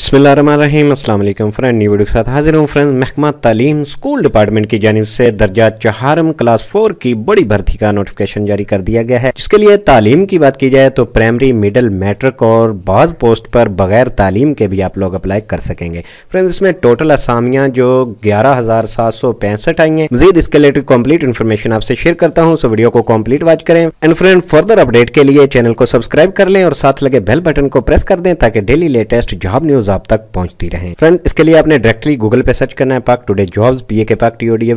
बसमीम friend new video के साथ हाजिर हूँ फ्रेंड महकमा तालीम स्कूल डिपार्टमेंट की जानब से दर्जा चहारम क्लास फोर की बड़ी भर्ती का नोटिफिकेशन जारी कर दिया गया है जिसके लिए तालीम की बात की जाए तो प्राइमरी मिडल मैट्रिक और बाद पोस्ट पर बगैर तालीम के भी आप लोग अप्लाई कर सकेंगे फ्रेंड इसमें टोटल असामियाँ जो ग्यारह हज़ार सात सौ पैंसठ आई है मजीद इसके रिलेटेड कम्प्लीट इन्फॉर्मेशन आपसे शेयर करता हूँ सो वीडियो को कम्प्लीट वॉच करें एंड फ्रेंड फर्दर अपडेट के लिए चैनल को सब्सक्राइब कर लें और साथ लगे बेल बटन को प्रेस कर दें ताकि daily latest job news news आप तक पहुंचती रहे फ्रेंड इसके लिए आपने डायरेक्टली गूगल पे सर्च करना है पाक today jobs P A K Pak T O D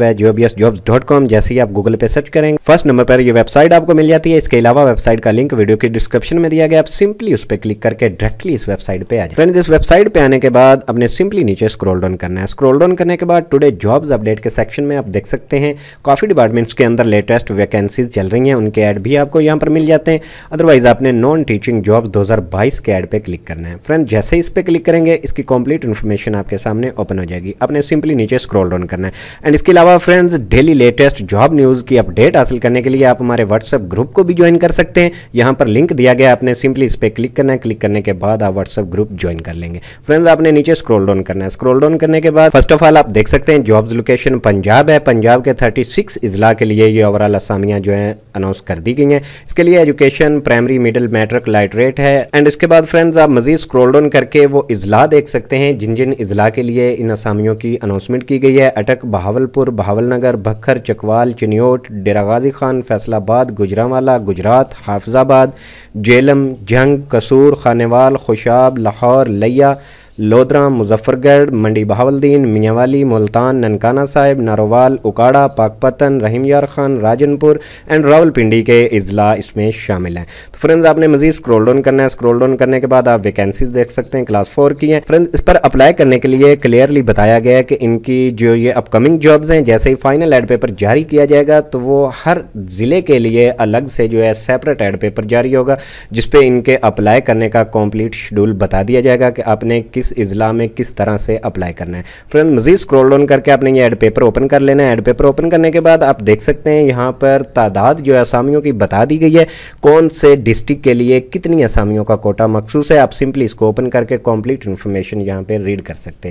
jobs dot com जैसे ही आप गूगल पे सर्च करेंगे फर्स्ट नंबर पर यह वेबसाइट आपको मिल जाती है इसके अलावा वेबसाइट का लिंक वीडियो के डिस्क्रिप्शन में दिया गया आप सिंपली उस पर क्लिक करके डायरेक्टली इस वेबसाइट पे आ जाए फ्रेंड इस वेबसाइट पे आने के बाद अपने सिंपली नीचे स्क्रोल डाउन करना है स्क्रोल डाउन करने के बाद टूडे जॉब्स अपडेट के सेक्शन में आप देख सकते हैं काफ़ी डिपार्टमेंट्स के अंदर लेटेस्ट वैकेंसीज चल रही हैं उनके ऐड भी आपको यहाँ पर मिल जाते हैं अदरवाइज आपने नॉन टीचिंग जॉब्स 2022 के ऐड पे क्लिक करना है फ्रेंड जैसे ही इस पे क्लिक करेंगे करेंगे इसकी कंप्लीट इन्फॉर्मेशन आपके सामने ओपन हो जाएगी आपने सिंपली नीचे स्क्रॉल डाउन करना है एंड इसके अलावा friends daily latest job news की अपडेट हासिल करने के लिए आप हमारे व्हाट्सएप ग्रुप को भी ज्वाइन कर सकते हैं यहाँ पर लिंक दिया गया आपने सिंपली इस पर क्लिक करना है क्लिक करने के बाद आप व्हाट्सएप ग्रुप ज्वाइन कर लेंगे फ्रेंड्स आपने नीचे स्क्रॉल डाउन करना है स्क्रॉल डाउन करने के बाद फर्स्ट ऑफ ऑल आप देख सकते हैं जॉब्स लोकेशन पंजाब है पंजाब के थर्टी सिक्स के लिए ये ओवरऑल असामियाँ जो है अनाउंस कर दी गई हैं इसके लिए education primary middle matric literate है एंड इसके बाद फ्रेंड्स आप मजीद स्क्रोल डाउन करके वो अजला देख सकते हैं जिन जिन अजला के लिए इन असामियों की अनाउंसमेंट की गई है अटक बहावलपुर बहावलनगर भक्खर चकवाल चिनियोट डेरा गाजी खान फैसलाबाद गुजरावाला गुजरात हाफजाबाद जेलम जंग कसूर खानेवाल खुशाब लाहौर लिया लोधरा मुजफ्फरगढ़ मंडी बहावलदीन मियाँवाली मुल्तान ननकाना साहिब नारोवाल उकाड़ा पाकपतन रहीम यार खान राजनपुर एंड रावलपिंडी के अजला इसमें शामिल हैं तो फ्रेंड्स आपने मजीद स्क्रोल डाउन करना है स्क्रोल डाउन करने के बाद आप वैकेंसीज देख सकते हैं क्लास फोर की हैं फ्रेंड्स इस पर अप्लाई करने के लिए क्लियरली बताया गया है कि इनकी जो ये अपकमिंग जॉब्स हैं जैसे ही फाइनल एड पेपर जारी किया जाएगा तो वो हर ज़िले के लिए अलग से जो है सेपरेट एड पेपर जारी होगा जिसपे इनके अप्लाई करने का कॉम्प्लीट शेड्यूल बता दिया जाएगा कि आपने किस इजला अजला में किस तरह से अप्लाई करना है फ्रेंड मज़ीद स्क्रोल डाउन करके आपने ये एड पेपर ओपन कर लेना है एड पेपर ओपन करने के बाद आप देख सकते हैं यहाँ पर तादाद जो आसामियों की बता दी गई है कौन से डिस्ट्रिक्ट के लिए कितनी आसामियों का कोटा मखसूस है आप सिंपली इसको ओपन करके कॉम्प्लीट इन्फॉर्मेशन यहाँ पर रीड कर सकते हैं